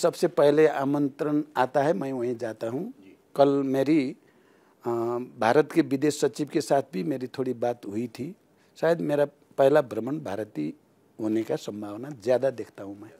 सबसे पहले आमंत्रण आता है मैं वहीं जाता हूँ कल मेरी आ, भारत के विदेश सचिव के साथ भी मेरी थोड़ी बात हुई थी शायद मेरा पहला भ्रमण भारतीय होने का संभावना ज़्यादा देखता हूँ मैं